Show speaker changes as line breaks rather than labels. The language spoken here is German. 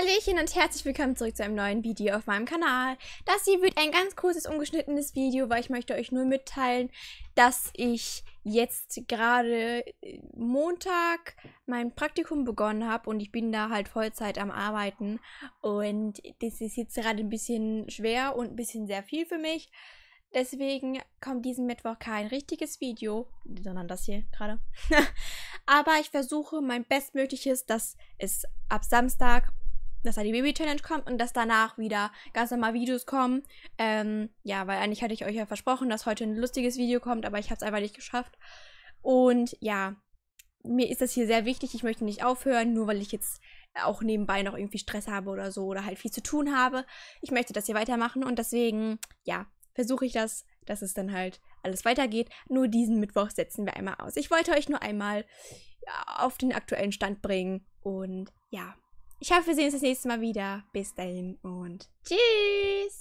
Hallöchen und herzlich willkommen zurück zu einem neuen Video auf meinem Kanal. Das hier wird ein ganz kurzes, ungeschnittenes Video, weil ich möchte euch nur mitteilen, dass ich jetzt gerade äh, Montag mein Praktikum begonnen habe und ich bin da halt Vollzeit am Arbeiten und das ist jetzt gerade ein bisschen schwer und ein bisschen sehr viel für mich. Deswegen kommt diesen Mittwoch kein richtiges Video, sondern das hier gerade. Aber ich versuche mein Bestmögliches, dass es ab Samstag dass da die Baby-Challenge kommt und dass danach wieder ganz normal Videos kommen. Ähm, ja, weil eigentlich hatte ich euch ja versprochen, dass heute ein lustiges Video kommt, aber ich habe es einfach nicht geschafft. Und ja, mir ist das hier sehr wichtig. Ich möchte nicht aufhören, nur weil ich jetzt auch nebenbei noch irgendwie Stress habe oder so oder halt viel zu tun habe. Ich möchte das hier weitermachen und deswegen, ja, versuche ich das, dass es dann halt alles weitergeht. Nur diesen Mittwoch setzen wir einmal aus. Ich wollte euch nur einmal auf den aktuellen Stand bringen und ja. Ich hoffe, wir sehen uns das nächste Mal wieder. Bis dahin und
tschüss!